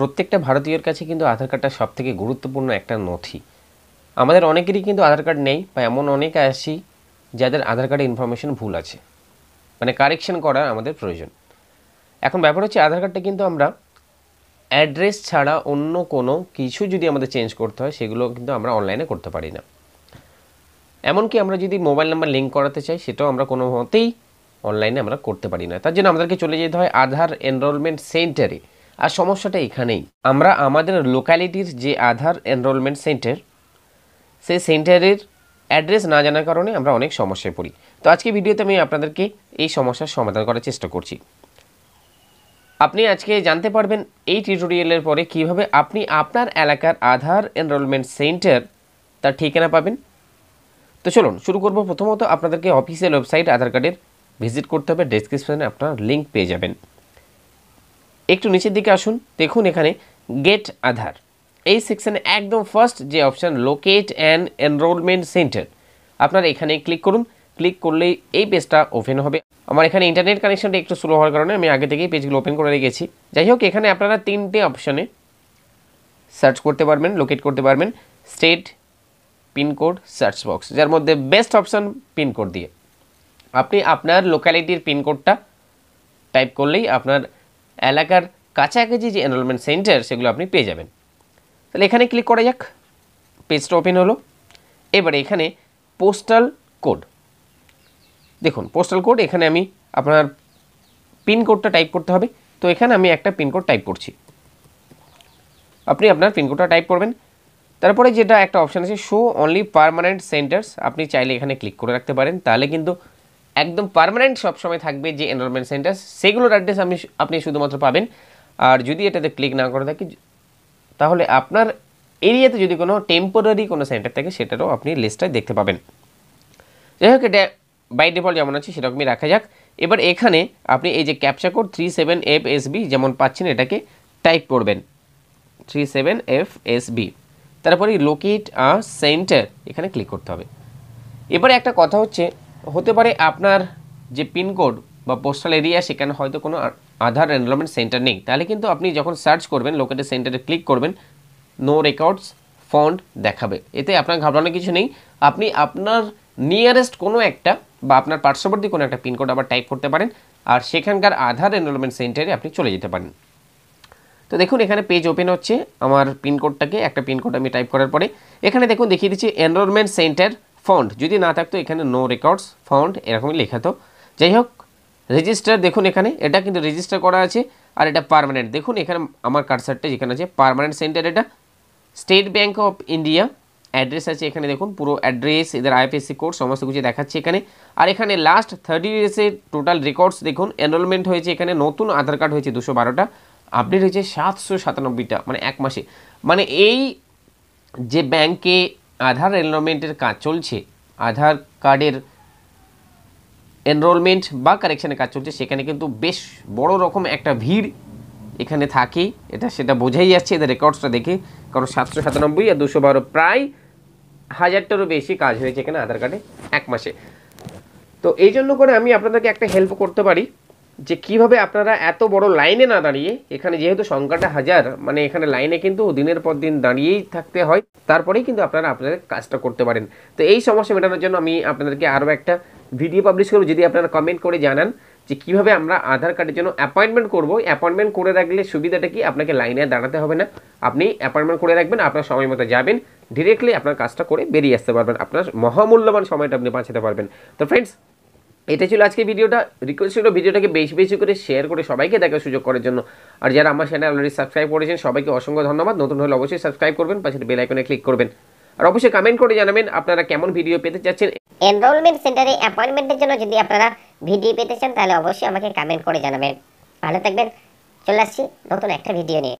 প্রত্যেকটা ভারতীয়র কাছে কিন্তু আধার কার্ডটা সবথেকে গুরুত্বপূর্ণ একটা নথি আমাদের অনেকেরই কিন্তু আধার কার্ড নেই বা এমন অনেক আসি যাদের আধার কার্ডে ইনফরমেশন ভুল আছে মানে কারেকশন করার আমাদের প্রয়োজন এখন ব্যাপার হচ্ছে আধার কার্ডটা কিন্তু আমরা অ্যাড্রেস ছাড়া অন্য কোনো কিছু যদি আমাদের চেঞ্জ করতে হয় সেগুলো কিন্তু আমরা অনলাইনে করতে পারি না এমনকি আমরা যদি মোবাইল নাম্বার লিঙ্ক করাতে চাই সেটাও আমরা কোনো মতেই অনলাইনে আমরা করতে পারি না তার জন্য আমাদেরকে চলে যেতে হয় আধার এনরোলমেন্ট সেন্টারে আর সমস্যাটা এখানেই আমরা আমাদের লোকালিটির যে আধার এনরোলমেন্ট সেন্টার সেই সেন্টারের অ্যাড্রেস না জানার কারণে আমরা অনেক সমস্যায় পড়ি তো আজকে ভিডিওতে আমি আপনাদেরকে এই সমস্যার সমাধান করার চেষ্টা করছি আপনি আজকে জানতে পারবেন এই টিউটোরিয়ালের পরে কিভাবে আপনি আপনার এলাকার আধার এনরোলমেন্ট সেন্টার তার ঠিকানা পাবেন তো চলুন শুরু করব প্রথমত আপনাদেরকে অফিসিয়াল ওয়েবসাইট আধার কার্ডের ভিজিট করতে হবে ডেসক্রিপশানে আপনার লিঙ্ক পেয়ে যাবেন একটু নিচের দিকে আসুন দেখুন এখানে গেট আধার এই সেকশানে একদম ফার্স্ট যে option locate and enrollment centre আপনারা এখানে ক্লিক করুন ক্লিক করলেই এই পেজটা ওপেন হবে আমার এখানে ইন্টারনেট কানেকশানটা একটু স্লো হওয়ার কারণে আমি আগে থেকেই পেজগুলো ওপেন করে রেখেছি যাই হোক এখানে আপনারা তিনটে অপশানে সার্চ করতে পারবেন লোকেট করতে পারবেন স্টেট পিনকোড সার্চ বক্স যার মধ্যে বেস্ট অপশান পিনকোড দিয়ে আপনি আপনার লোকালিটির পিনকোডটা টাইপ করলেই আপনার এলাকার কাছাকাছি যে এনরোলমেন্ট সেন্টার সেগুলো আপনি পেয়ে যাবেন তাহলে এখানে ক্লিক করা যাক পেজটা ওপেন হলো এবারে এখানে পোস্টাল কোড দেখুন পোস্টাল কোড এখানে আমি আপনার পিনকোডটা টাইপ করতে হবে তো এখানে আমি একটা পিনকোড টাইপ করছি আপনি আপনার পিনকোডটা টাইপ করবেন তারপরে যেটা একটা অপশান আছে শো অনলি পারমানেন্ট সেন্টার্স আপনি চাইলে এখানে ক্লিক করে রাখতে পারেন তাহলে কিন্তু একদম পারমানেন্ট সবসময় থাকবে যে এনরোলমেন্ট সেন্টার সেগুলোর অ্যাড্রেস আমি আপনি শুধুমাত্র পাবেন আর যদি এটাতে ক্লিক না করে থাকি তাহলে আপনার এরিয়াতে যদি কোনো টেম্পোরারি কোনো সেন্টার থাকে সেটারও আপনি লিস্টটায় দেখতে পাবেন যাই হোক এটা বাই ডিফল্ট যেমন আছে সেরকমই রাখা যাক এবার এখানে আপনি এই যে captcha code three seven F S B যেমন পাচ্ছেন এটাকে টাইপ করবেন three seven F S B তারপরে লোকেট আ সেন্টার এখানে ক্লিক করতে হবে এবারে একটা কথা হচ্ছে হতে পারে আপনার যে পিনকোড বা পোস্টাল এরিয়া সেখানে হয়তো কোনো আধার এনরোলমেন্ট সেন্টার নেই তাহলে কিন্তু আপনি যখন সার্চ করবেন লোকেটেড সেন্টারে ক্লিক করবেন নো রেকর্ডস ফন্ড দেখাবে এতে আপনার ঘাবড়ানো কিছু নেই আপনি আপনার নিয়ারেস্ট কোনো একটা বা আপনার পার্শ্ববর্তী কোনো একটা পিনকোড আবার টাইপ করতে পারেন আর সেখানকার আধার এনরোলমেন্ট সেন্টারে আপনি চলে যেতে পারেন তো দেখুন এখানে পেজ ওপেন হচ্ছে আমার পিনকোডটাকে একটা পিনকোড আমি টাইপ করার পরে এখানে দেখুন দেখিয়ে দিচ্ছি এনরোলমেন্ট সেন্টার ফন্ড যদি না থাকতো এখানে নো রেকর্ডস ফন্ড এরকমই লেখা লেখাতো যাই হোক রেজিস্টার দেখুন এখানে এটা কিন্তু রেজিস্টার করা আছে আর এটা পারমানেন্ট দেখুন এখানে আমার কার্সারটা যেখানে আছে পারমানেন্ট সেন্টার এটা State Bank of India address আছে এখানে দেখুন পুরো অ্যাড্রেস এদের আইপিএসসি কোড সমস্ত কিছু দেখাচ্ছে এখানে আর এখানে লাস্ট থার্টি ডেসের টোটাল রেকর্ডস দেখুন এনরোলমেন্ট হয়েছে এখানে নতুন আধার কার্ড হয়েছে দুশো বারোটা আপডেট হয়েছে সাতশো সাতানব্বইটা মানে এক মাসে মানে এই যে ব্যাংকে আধার এনরোলমেন্টের কাজ চলছে আধার কার্ডের এনরোলমেন্ট বা কারেকশানের কাজ চলছে সেখানে কিন্তু বেশ বড় রকম একটা ভিড় এখানে থাকে এটা সেটা বোঝাই যাচ্ছে এদের রেকর্ডসটা দেখে কারণ সাতশো সাতানব্বই আর দুশো বারো প্রায় হাজারটারও বেশি কাজ হয়েছে এখানে আধার কার্ডে এক মাসে তো এই জন্য করে আমি আপনাদেরকে একটা হেল্প করতে পারি যে কিভাবে আপনারা এত বড় লাইনে না দাঁড়িয়ে এখানে যেহেতু সংখ্যাটা হাজার মানে এখানে লাইনে কিন্তু দিনের পর দিন দাঁড়িয়েই থাকতে হয় তারপরেই কিন্তু আপনারা আপনাদের কাজটা করতে পারেন তো এই সমস্যা মেটানোর জন্য আমি আপনাদেরকে আরও একটা ভিডিও পাবলিশ করবো যদি আপনারা কমেন্ট করে জানান যে কীভাবে আমরা আধার কার্ডের জন্য অ্যাপয়েন্টমেন্ট করবো অ্যাপয়েন্টমেন্ট করে রাখলে সুবিধাটা কি আপনাকে লাইনে দাঁড়াতে হবে না আপনি অ্যাপয়েন্টমেন্ট করে রাখবেন আপনার সময় মতো যাবেন ডিরেক্টলি আপনার কাজটা করে বেরিয়ে আসতে পারবেন আপনার মহামূল্যবান সময়টা আপনি বাঁচাতে পারবেন তো ফ্রেন্ডস এটা ছিল আজকে ভিডিওটা রিকোয়েস্ট ছিল ভিডিওটাকে বেশি বেশি করে শেয়ার করে সবাইকে দেখার সুযোগ করার জন্য আর যারা আমার চ্যানেল অলরেডি সাবস্ক্রাইব করেছেন সবাইকে অসংখ্য ধন্যবাদ নতুন হলে অবশ্যই সাবস্ক্রাইব করবেন পাশে বেল আইকনে ক্লিক করবেন আর অবশ্যই কমেন্ট করে জানাবেন আপনারা কেমন ভিডিও পেতে চাচ্ছেন এনরোলমেন্ট সেন্টারে অ্যাপয়েন্টমেন্টের জন্য যদি আপনারা ভিডিও পেতে চান তাহলে অবশ্যই আমাকে কমেন্ট করে জানাবেন ভালো থাকবেন চলে আসছি নতুন একটা ভিডিও নিয়ে